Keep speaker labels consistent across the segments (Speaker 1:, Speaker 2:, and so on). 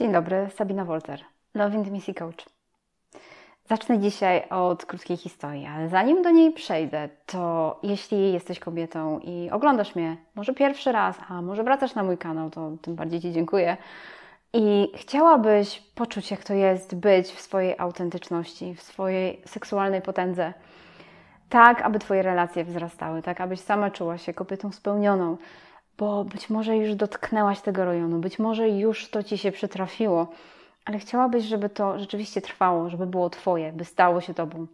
Speaker 1: Dzień dobry, Sabina Wolter, Love Missy Coach. Zacznę dzisiaj od krótkiej historii, ale zanim do niej przejdę, to jeśli jesteś kobietą i oglądasz mnie, może pierwszy raz, a może wracasz na mój kanał, to tym bardziej Ci dziękuję. I chciałabyś poczuć, jak to jest być w swojej autentyczności, w swojej seksualnej potędze, tak aby Twoje relacje wzrastały, tak abyś sama czuła się kobietą spełnioną, bo być może już dotknęłaś tego rejonu, być może już to ci się przytrafiło, ale chciałabyś, żeby to rzeczywiście trwało, żeby było Twoje, by stało się Tobą.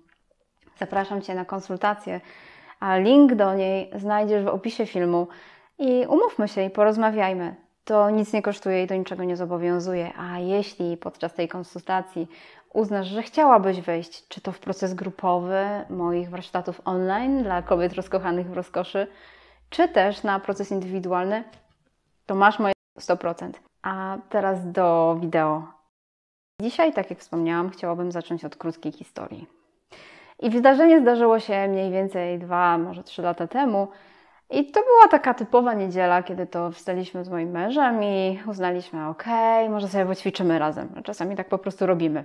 Speaker 1: Zapraszam Cię na konsultację, a link do niej znajdziesz w opisie filmu i umówmy się i porozmawiajmy. To nic nie kosztuje i do niczego nie zobowiązuje, a jeśli podczas tej konsultacji uznasz, że chciałabyś wejść, czy to w proces grupowy moich warsztatów online dla kobiet rozkochanych w rozkoszy, czy też na proces indywidualny, to masz moje 100%. A teraz do wideo. Dzisiaj, tak jak wspomniałam, chciałabym zacząć od krótkiej historii. I wydarzenie zdarzyło się mniej więcej dwa, może trzy lata temu. I to była taka typowa niedziela, kiedy to wstaliśmy z moim mężem i uznaliśmy, ok, może sobie poćwiczymy razem. Czasami tak po prostu robimy.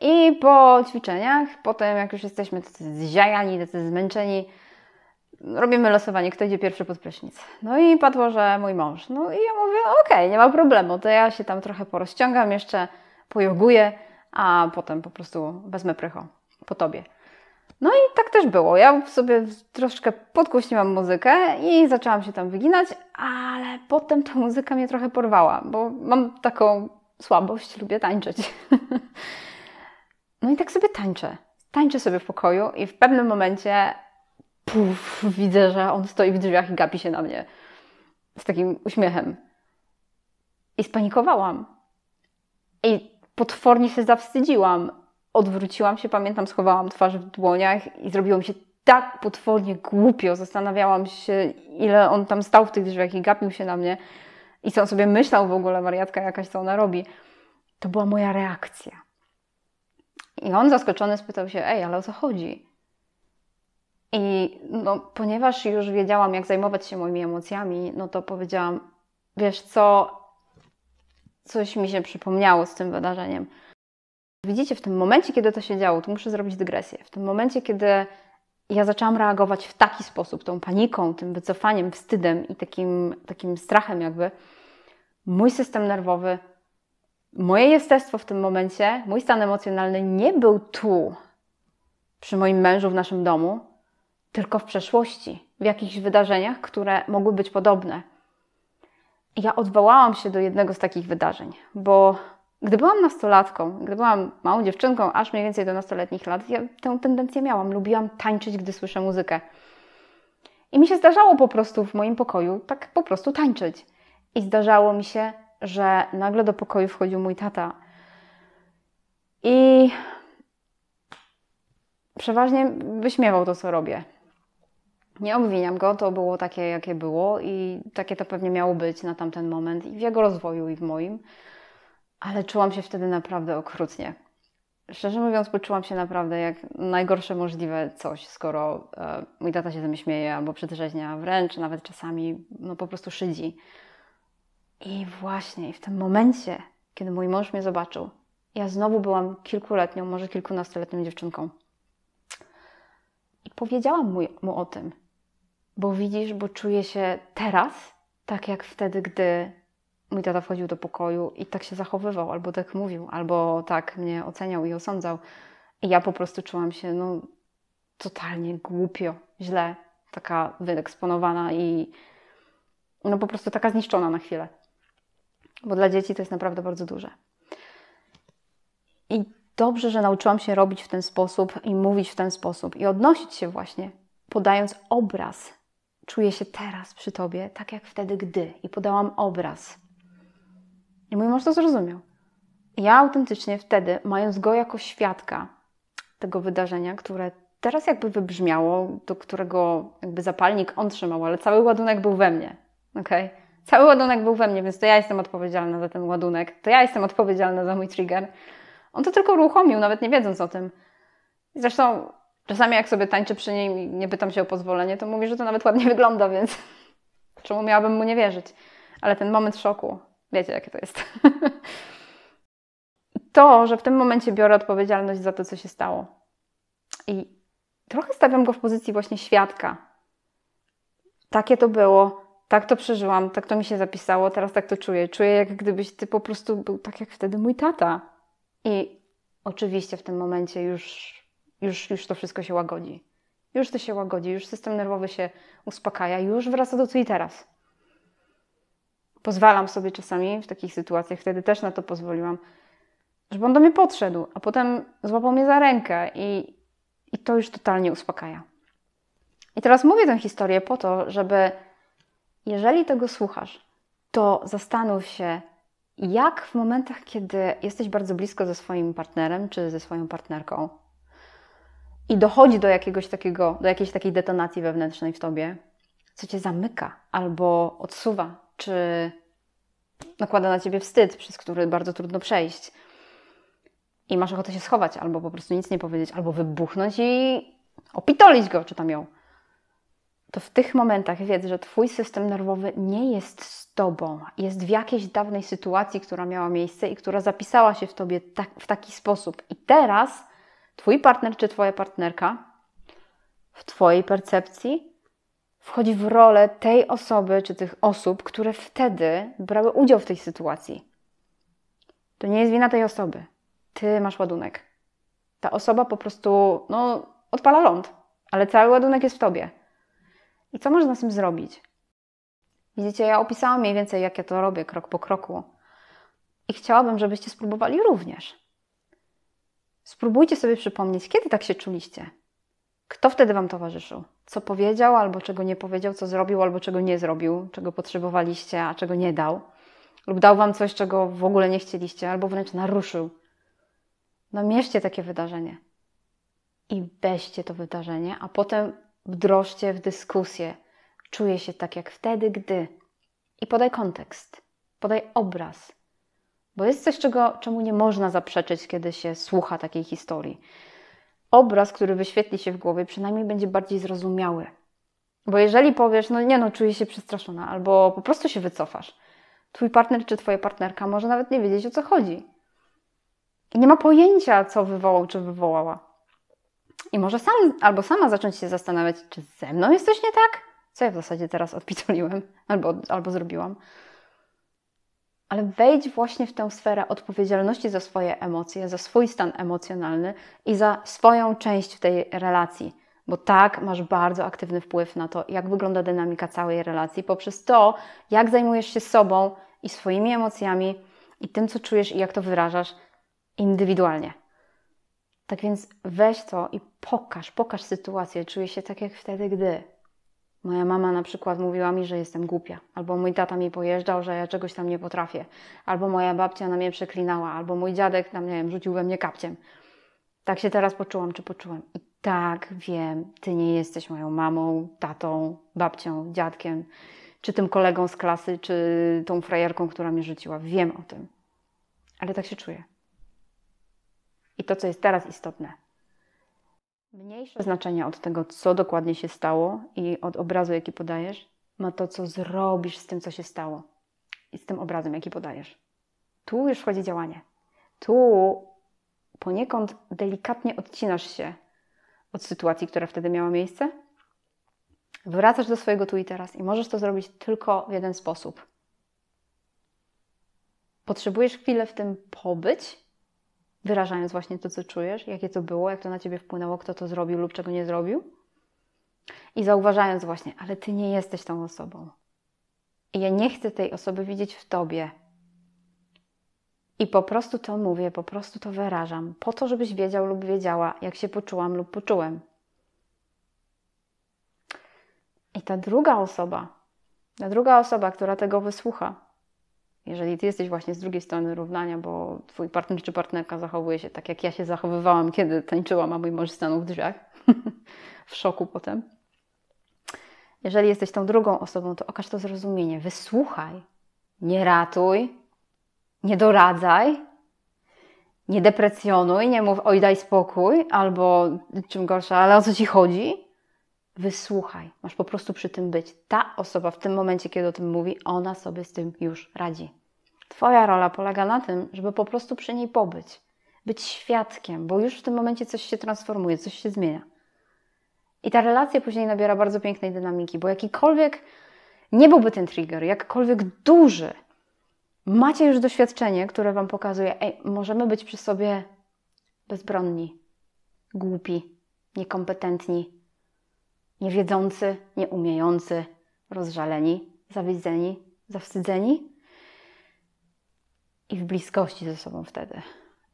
Speaker 1: I po ćwiczeniach, potem jak już jesteśmy tacy zziajani, zmęczeni, robimy losowanie, kto idzie pierwszy pod prysznic. No i padło, że mój mąż. No i ja mówię, no okej, okay, nie ma problemu, to ja się tam trochę porozciągam, jeszcze pojoguję, a potem po prostu wezmę prycho po tobie. No i tak też było. Ja sobie troszkę podkuśniłam muzykę i zaczęłam się tam wyginać, ale potem ta muzyka mnie trochę porwała, bo mam taką słabość, lubię tańczyć. no i tak sobie tańczę. Tańczę sobie w pokoju i w pewnym momencie puf, widzę, że on stoi w drzwiach i gapi się na mnie z takim uśmiechem. I spanikowałam. I potwornie się zawstydziłam. Odwróciłam się, pamiętam, schowałam twarz w dłoniach i zrobiło mi się tak potwornie głupio. Zastanawiałam się, ile on tam stał w tych drzwiach i gapił się na mnie. I co on sobie myślał w ogóle, wariatka jakaś, co ona robi. To była moja reakcja. I on zaskoczony spytał się, ej, ale o co chodzi? I no, ponieważ już wiedziałam, jak zajmować się moimi emocjami, no to powiedziałam, wiesz co, coś mi się przypomniało z tym wydarzeniem. Widzicie, w tym momencie, kiedy to się działo, to muszę zrobić dygresję. W tym momencie, kiedy ja zaczęłam reagować w taki sposób, tą paniką, tym wycofaniem, wstydem i takim, takim strachem, jakby, mój system nerwowy, moje jestestwo w tym momencie, mój stan emocjonalny nie był tu przy moim mężu w naszym domu, tylko w przeszłości, w jakichś wydarzeniach, które mogły być podobne. Ja odwołałam się do jednego z takich wydarzeń, bo gdy byłam nastolatką, gdy byłam małą dziewczynką, aż mniej więcej do nastoletnich lat, ja tę tendencję miałam. Lubiłam tańczyć, gdy słyszę muzykę. I mi się zdarzało po prostu w moim pokoju tak po prostu tańczyć. I zdarzało mi się, że nagle do pokoju wchodził mój tata. I przeważnie wyśmiewał to, co robię. Nie obwiniam go, to było takie, jakie było i takie to pewnie miało być na tamten moment i w jego rozwoju, i w moim. Ale czułam się wtedy naprawdę okrutnie. Szczerze mówiąc, poczułam się naprawdę jak najgorsze możliwe coś, skoro e, mój tata się ze mnie śmieje albo przedrzeźnia wręcz, nawet czasami no, po prostu szydzi. I właśnie w tym momencie, kiedy mój mąż mnie zobaczył, ja znowu byłam kilkuletnią, może kilkunastoletnią dziewczynką. I powiedziałam mu, mu o tym bo widzisz, bo czuję się teraz tak jak wtedy, gdy mój tata wchodził do pokoju i tak się zachowywał, albo tak mówił, albo tak mnie oceniał i osądzał. I ja po prostu czułam się no, totalnie głupio, źle, taka wyeksponowana i no po prostu taka zniszczona na chwilę. Bo dla dzieci to jest naprawdę bardzo duże. I dobrze, że nauczyłam się robić w ten sposób i mówić w ten sposób i odnosić się właśnie, podając obraz czuję się teraz przy Tobie, tak jak wtedy, gdy. I podałam obraz. I mój mąż to zrozumiał. Ja autentycznie wtedy, mając go jako świadka tego wydarzenia, które teraz jakby wybrzmiało, do którego jakby zapalnik on trzymał, ale cały ładunek był we mnie. Okay? Cały ładunek był we mnie, więc to ja jestem odpowiedzialna za ten ładunek, to ja jestem odpowiedzialna za mój trigger. On to tylko uruchomił, nawet nie wiedząc o tym. Zresztą Czasami jak sobie tańczę przy niej i nie pytam się o pozwolenie, to mówi, że to nawet ładnie wygląda, więc czemu miałabym mu nie wierzyć? Ale ten moment szoku, wiecie jakie to jest. to, że w tym momencie biorę odpowiedzialność za to, co się stało. I trochę stawiam go w pozycji właśnie świadka. Takie to było, tak to przeżyłam, tak to mi się zapisało, teraz tak to czuję. Czuję, jak gdybyś ty po prostu był tak jak wtedy mój tata. I oczywiście w tym momencie już już, już to wszystko się łagodzi. Już to się łagodzi, już system nerwowy się uspokaja, już wraca do tu i teraz. Pozwalam sobie czasami w takich sytuacjach, wtedy też na to pozwoliłam, żeby on do mnie podszedł, a potem złapał mnie za rękę i, i to już totalnie uspokaja. I teraz mówię tę historię po to, żeby jeżeli tego słuchasz, to zastanów się, jak w momentach, kiedy jesteś bardzo blisko ze swoim partnerem czy ze swoją partnerką, i dochodzi do jakiegoś takiego, do jakiejś takiej detonacji wewnętrznej w tobie, co cię zamyka albo odsuwa, czy nakłada na ciebie wstyd, przez który bardzo trudno przejść. I masz ochotę się schować, albo po prostu nic nie powiedzieć, albo wybuchnąć i opitolić go, czy tam ją. To w tych momentach wiedz, że twój system nerwowy nie jest z tobą, jest w jakiejś dawnej sytuacji, która miała miejsce i która zapisała się w tobie tak, w taki sposób. I teraz twój partner czy twoja partnerka w twojej percepcji wchodzi w rolę tej osoby czy tych osób, które wtedy brały udział w tej sytuacji. To nie jest wina tej osoby. Ty masz ładunek. Ta osoba po prostu no, odpala ląd, ale cały ładunek jest w tobie. I co można z tym zrobić? Widzicie, ja opisałam mniej więcej, jak ja to robię krok po kroku. I chciałabym, żebyście spróbowali również. Spróbujcie sobie przypomnieć, kiedy tak się czuliście. Kto wtedy Wam towarzyszył? Co powiedział, albo czego nie powiedział, co zrobił, albo czego nie zrobił, czego potrzebowaliście, a czego nie dał, lub dał Wam coś, czego w ogóle nie chcieliście, albo wręcz naruszył. No, mierzcie takie wydarzenie i weźcie to wydarzenie, a potem wdrożcie w dyskusję. Czuję się tak jak wtedy, gdy. I podaj kontekst, podaj obraz, bo jest coś, czego, czemu nie można zaprzeczyć, kiedy się słucha takiej historii. Obraz, który wyświetli się w głowie, przynajmniej będzie bardziej zrozumiały. Bo jeżeli powiesz, no nie no, czuję się przestraszona, albo po prostu się wycofasz, twój partner czy twoja partnerka może nawet nie wiedzieć o co chodzi. I nie ma pojęcia, co wywołał czy wywołała. I może sam albo sama zacząć się zastanawiać, czy ze mną jest coś nie tak? Co ja w zasadzie teraz odpitoliłem albo, albo zrobiłam ale wejdź właśnie w tę sferę odpowiedzialności za swoje emocje, za swój stan emocjonalny i za swoją część w tej relacji, bo tak masz bardzo aktywny wpływ na to, jak wygląda dynamika całej relacji, poprzez to, jak zajmujesz się sobą i swoimi emocjami, i tym, co czujesz i jak to wyrażasz indywidualnie. Tak więc weź to i pokaż, pokaż sytuację, czuję się tak jak wtedy, gdy. Moja mama na przykład mówiła mi, że jestem głupia, albo mój tata mi pojeżdżał, że ja czegoś tam nie potrafię, albo moja babcia na mnie przeklinała, albo mój dziadek tam, nie wiem, rzucił we mnie kapciem. Tak się teraz poczułam, czy poczułem. I tak wiem, ty nie jesteś moją mamą, tatą, babcią, dziadkiem, czy tym kolegą z klasy, czy tą frajerką, która mnie rzuciła. Wiem o tym. Ale tak się czuję. I to, co jest teraz istotne, Mniejsze znaczenie od tego, co dokładnie się stało i od obrazu, jaki podajesz, ma to, co zrobisz z tym, co się stało i z tym obrazem, jaki podajesz. Tu już wchodzi działanie. Tu poniekąd delikatnie odcinasz się od sytuacji, która wtedy miała miejsce. Wracasz do swojego tu i teraz i możesz to zrobić tylko w jeden sposób. Potrzebujesz chwilę w tym pobyć wyrażając właśnie to, co czujesz, jakie to było, jak to na ciebie wpłynęło, kto to zrobił lub czego nie zrobił. I zauważając właśnie, ale ty nie jesteś tą osobą. I ja nie chcę tej osoby widzieć w tobie. I po prostu to mówię, po prostu to wyrażam, po to, żebyś wiedział lub wiedziała, jak się poczułam lub poczułem. I ta druga osoba, ta druga osoba, która tego wysłucha, jeżeli ty jesteś właśnie z drugiej strony równania, bo twój partner czy partnerka zachowuje się tak, jak ja się zachowywałam, kiedy tańczyłam, a mój mąż stanął w drzwiach, w szoku potem. Jeżeli jesteś tą drugą osobą, to okaż to zrozumienie, wysłuchaj, nie ratuj, nie doradzaj, nie deprecjonuj, nie mów oj daj spokój, albo czym gorsza, ale o co ci chodzi? wysłuchaj, masz po prostu przy tym być. Ta osoba w tym momencie, kiedy o tym mówi, ona sobie z tym już radzi. Twoja rola polega na tym, żeby po prostu przy niej pobyć, być świadkiem, bo już w tym momencie coś się transformuje, coś się zmienia. I ta relacja później nabiera bardzo pięknej dynamiki, bo jakikolwiek nie byłby ten trigger, jakkolwiek duży, macie już doświadczenie, które Wam pokazuje, ej, możemy być przy sobie bezbronni, głupi, niekompetentni, niewiedzący, nieumiejący, rozżaleni, zawiedzeni, zawstydzeni, i w bliskości ze sobą wtedy.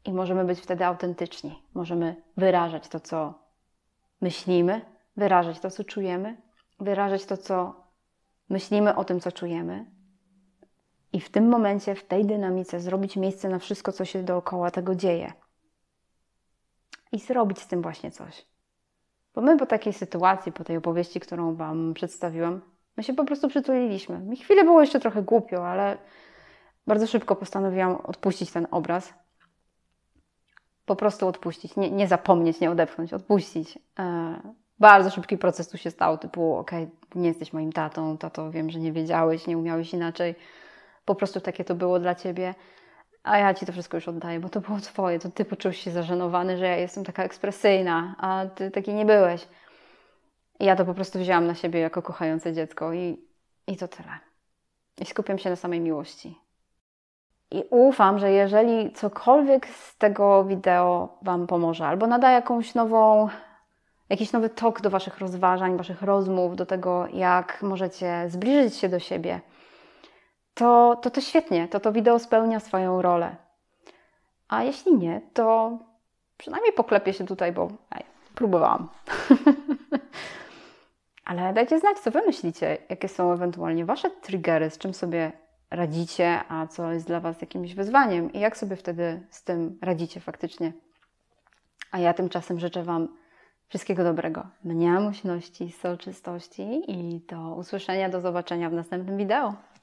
Speaker 1: I możemy być wtedy autentyczni. Możemy wyrażać to, co myślimy, wyrażać to, co czujemy, wyrażać to, co myślimy o tym, co czujemy. I w tym momencie, w tej dynamice, zrobić miejsce na wszystko, co się dookoła tego dzieje. I zrobić z tym właśnie coś. Bo my po takiej sytuacji, po tej opowieści, którą Wam przedstawiłam, my się po prostu przytuliliśmy. Mi chwilę było jeszcze trochę głupio, ale bardzo szybko postanowiłam odpuścić ten obraz. Po prostu odpuścić, nie, nie zapomnieć, nie odepchnąć, odpuścić. E, bardzo szybki proces tu się stał, typu okej, okay, nie jesteś moim tatą, tato, wiem, że nie wiedziałeś, nie umiałeś inaczej. Po prostu takie to było dla ciebie, a ja ci to wszystko już oddaję, bo to było twoje, to ty poczułeś się zażenowany, że ja jestem taka ekspresyjna, a ty taki nie byłeś. I ja to po prostu wzięłam na siebie jako kochające dziecko i, i to tyle. I skupiam się na samej miłości i ufam, że jeżeli cokolwiek z tego wideo Wam pomoże, albo nada jakąś nową, jakiś nowy tok do Waszych rozważań, Waszych rozmów, do tego, jak możecie zbliżyć się do siebie, to to, to świetnie, to to wideo spełnia swoją rolę. A jeśli nie, to przynajmniej poklepię się tutaj, bo ej, próbowałam. Ale dajcie znać, co Wy myślicie, jakie są ewentualnie Wasze triggery, z czym sobie radzicie, a co jest dla Was jakimś wyzwaniem i jak sobie wtedy z tym radzicie faktycznie. A ja tymczasem życzę Wam wszystkiego dobrego, mnia muśności, soczystości i do usłyszenia, do zobaczenia w następnym wideo.